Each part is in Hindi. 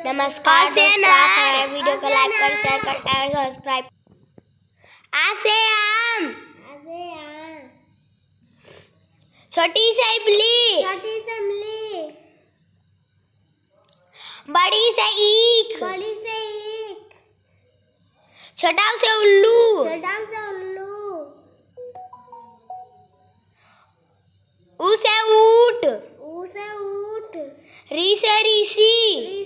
नमस्कार दोस्तों हमारे वीडियो को लाइक कर शेयर कर और सब्सक्राइब आसे आसे आम आम छोटी सी इमली छोटी सी इमली बड़ी से ईख बड़ी से ईख छोटा से उल्लू छोटा से उल्लू उसे ऊट उसे ऊट री से ऋषि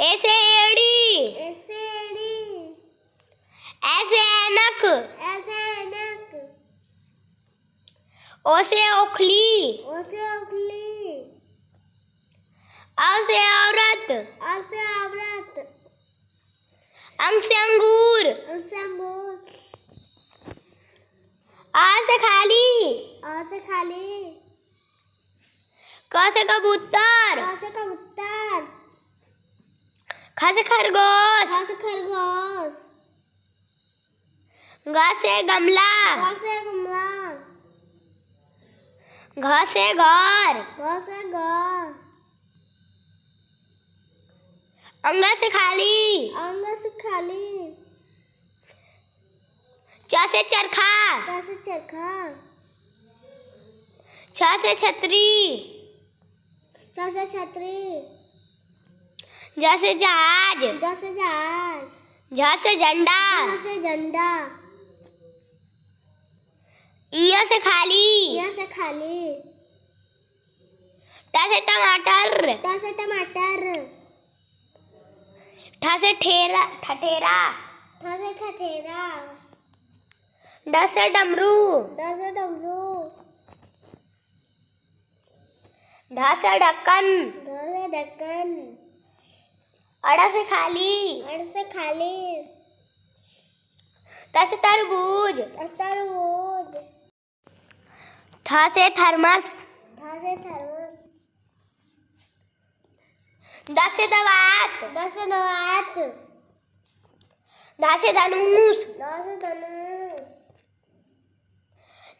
ऐसे एड़ी ऐसे एड़ी ऐसे से ऐनक ए से ऐनक ओ ओखली ओसे ओखली औ औरत औ औरत अंग से अंगूर अंग से अंगूर आ से खाली आ से खाली क से कबूतर क से कबूतर घास खरगोश घास खरगोश घास है गमला घास है गमला घास है घर घास है घर अंगा से खाली अंगा से खाली चा से चरखा चा से चरखा छा से छतरी चा से छतरी जैसे जहाज जैसे जहाज जैसे झंडा जैसे झंडा ईय से खाली ईय से खाली टासे टमाटर टासे टमाटर ठासे ठेरा ठठेरा ठासे ठठेरा ड डमरू ड डमरू ढ से ढक्कन ढ ढक्कन अड़ा से खाली अड़ा से खाली तस तरबूज तरबूज था से थर्मस था से थर्मस दस से दवात दस से दवात दस से धनुष दस से धनुष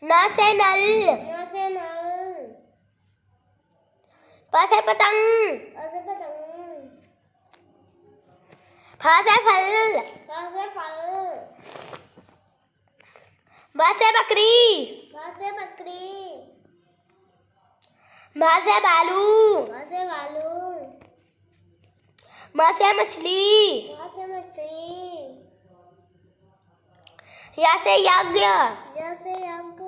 नौ से नल नौ से नल प से पतंग प से पतंग फल से फल बस है बकरी बस है बकरी बस है बालू बस है बालू बस है मछली बस है मछली या से यज्ञ या से यज्ञ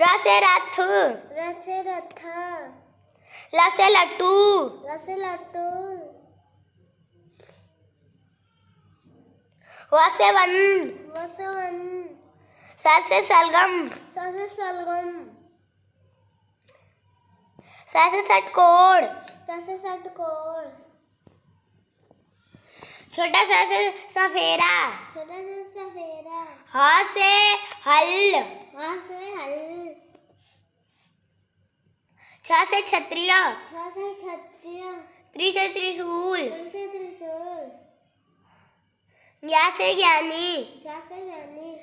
रा से रथ रा से रथ ला से लट्टू ला से लट्टू व से वन सलगम स सलगम स से षटकोण स से षटकोण छोटा सा से सफेरा छोटा सा सफेरा हा से हल हा से हल छ से क्षत्रिय छ से क्षत्रिय त्रि से त्रिशूल त्रि से त्रिशूल ज्ञासे ज्ञानी ज्ञानी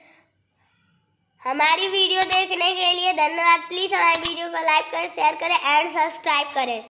हमारी वीडियो देखने के लिए धन्यवाद प्लीज़ हमारी वीडियो को लाइक करें शेयर करें एंड सब्सक्राइब करें